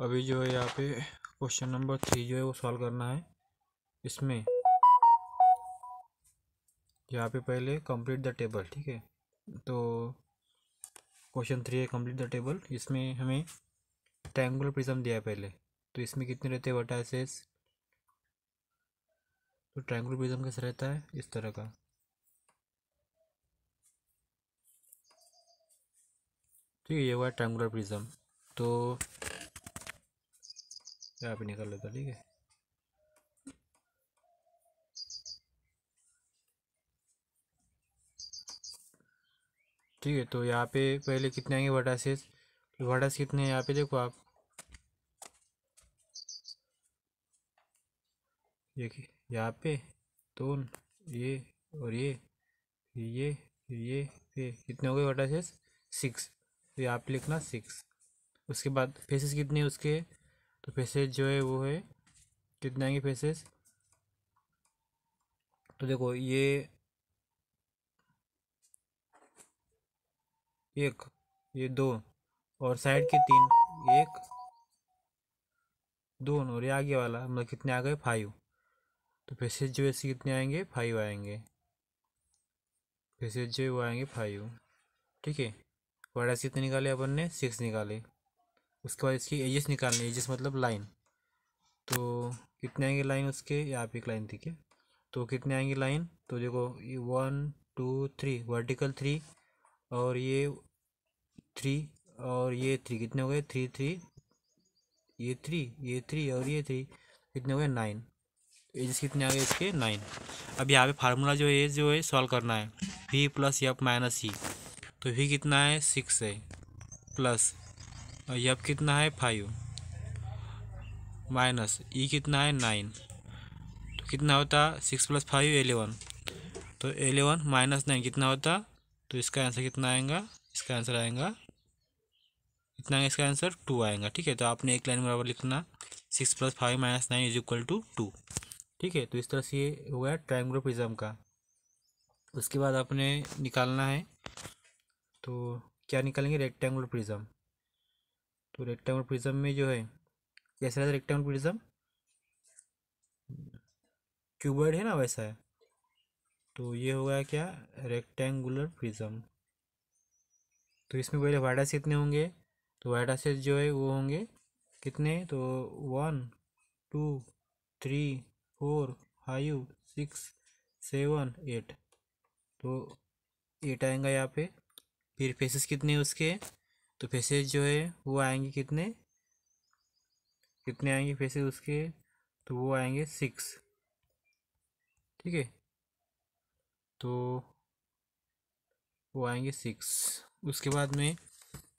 अभी जो है यहाँ पे क्वेश्चन नंबर थ्री जो है वो सॉल्व करना है इसमें यहाँ पे पहले कंप्लीट द टेबल ठीक है तो क्वेश्चन थ्री है कंप्लीट द टेबल इसमें हमें ट्रैंगुलर प्रिज्म दिया है पहले तो इसमें कितने रहते हैं वटाइसेस तो ट्रैंगुलर प्रिज्म कैसे रहता है इस तरह का ठीक है ये हुआ ट्रैंगुलर प्रिज्म तो तो आप निकाल लेता ठीक है ठीक है तो यहाँ पे पहले कितने आएंगे वर्टासेस वर्टास कितने यहाँ पे देखो आप देखिए यहाँ पे दोन ये और ये फिर ये फिर ये फिर कितने हो गए वर्टासेस सिक्स तो यहाँ पे लिखना सिक्स उसके बाद फेसेस कितने उसके तो फेसेस जो है वो है कितने आएंगे फेसेस तो देखो ये एक ये दो और साइड के तीन एक दो और ये आगे वाला मतलब कितने आ गए फाइव तो फेसेज जो है कितने आएंगे फाइव आएंगे फेसेज जो है वो आएंगे फाइव ठीक है वर्डास कितने निकाले अपन ने सिक्स निकाले उसके बाद इसकी एजेस निकालनी एजेस मतलब लाइन तो कितने आएंगे लाइन उसके यहाँ पे एक लाइन थी क्या तो कितने आएंगे लाइन तो देखो ये one two three vertical three और ये थ्री और ये थ्री कितने हो गए थ्री थ्री ये थ्री ये थ्री और ये थ्री कितने हो गए नाइन एजेस कितने आ गए इसके नाइन अब यहाँ पे फार्मूला जो है जो है सॉल्व करना है V plus F minus C तो वी कितना है सिक्स है प्लस और यब कितना है फाइव माइनस ई कितना है नाइन तो कितना होता सिक्स प्लस फाइव एलेवन तो एलेवन माइनस नाइन कितना होता तो इसका आंसर कितना आएगा इसका आंसर आएगा कितना इसका आंसर टू आएगा ठीक है तो आपने एक लाइन बराबर लिखना six plus five minus nine is equal to two ठीक है तो इस तरह से ये हो गया ट्राइंगुलर प्रिज्म का उसके बाद आपने निकालना है तो क्या निकालेंगे रेक्टेंगुलर प्रिज्म तो रेक्टेंगुलर प्रिज्म में जो है कैसा रहता है रेक्टेंगुलर प्रिज्म क्यूबर्ड है ना वैसा है तो ये हो गया क्या रेक्टेंगुलर प्रिज्म तो इसमें पहले वाइडास कितने होंगे तो वाइडास जो है वो होंगे कितने तो one two three four five six seven eight तो एट आएगा यहाँ पे फिर फेसेस कितने उसके तो फेसेस जो है वो आएंगे कितने कितने आएंगे फेसेस उसके तो वो आएंगे सिक्स ठीक है तो वो आएंगे सिक्स उसके बाद में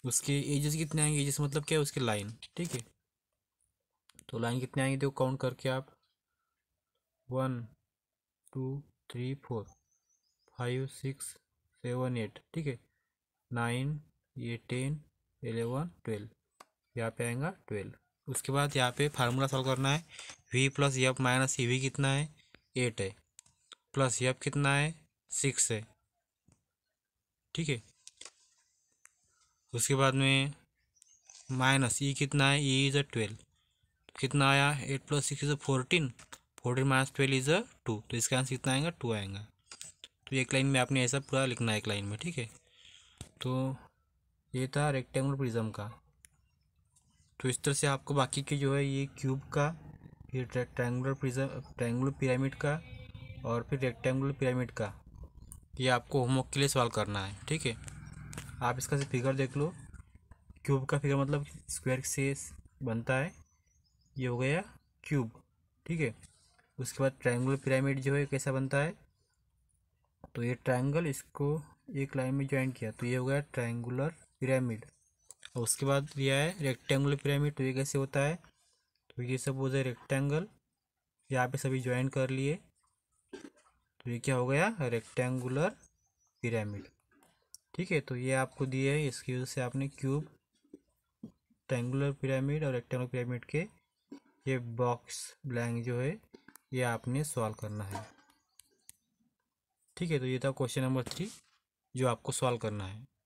उसके एजेस कितने आएंगे एजेस मतलब क्या है उसके लाइन ठीक है तो लाइन कितने आएंगे देखो काउंट करके आप one two three four five six seven eight ठीक है नाइन ये टेन एलेवन ट्वेल्व यहाँ पे आएगा ट्वेल्व उसके बाद यहाँ पे फार्मूला सॉल्व करना है V plus F minus E V कितना है एट है प्लस यफ e कितना है सिक्स है ठीक है उसके बाद में माइनस ई e कितना है ई इज़ अ ट्वेल्व कितना आया eight plus six is uh fourteen fourteen minus twelve is uh two तो इसका आंसर कितना आएगा टू आएगा तो एक लाइन में आपने ऐसा पूरा लिखना है एक लाइन में ठीक है तो ये था रेक्टेंगुलर प्रिज्म का तो इस तरह से आपको बाकी के जो है ये क्यूब का फिर ट्रैंगुलर प्रिज्म ट्रैंगुलर पिरामिड का और फिर रेक्टेंगुलर पिरामिड का ये आपको होमवर्क के लिए सवाल करना है ठीक है आप इसका से फिगर देख लो क्यूब का फिगर मतलब स्क्वायर से बनता है ये हो गया क्यूब ठीक है उसके बाद ट्रायंगल पिरामिड जो है कैसा बनता है तो ये ट्रायंगल इसको एक लाइन में ज्वाइन किया तो ये हो गया ट्रायंगुलर पिरामिड और उसके बाद दिया है रेक्टेंगुलर पिरामिड तो ये कैसे होता है तो ये सपोज है रेक्टेंगल यहाँ पे सभी ज्वाइन कर लिए तो ये क्या हो गया रेक्टेंगुलर पिरामिड ठीक है तो ये आपको दिए है इसकी वजह से आपने क्यूब ट्रेंगुलर पिरामिड और रेक्टेंगुलर पिरामिड के ये बॉक्स ब्लैंक जो है ये आपने सॉल्व करना है ठीक है तो ये था क्वेश्चन नंबर थ्री जो आपको सॉल्व करना है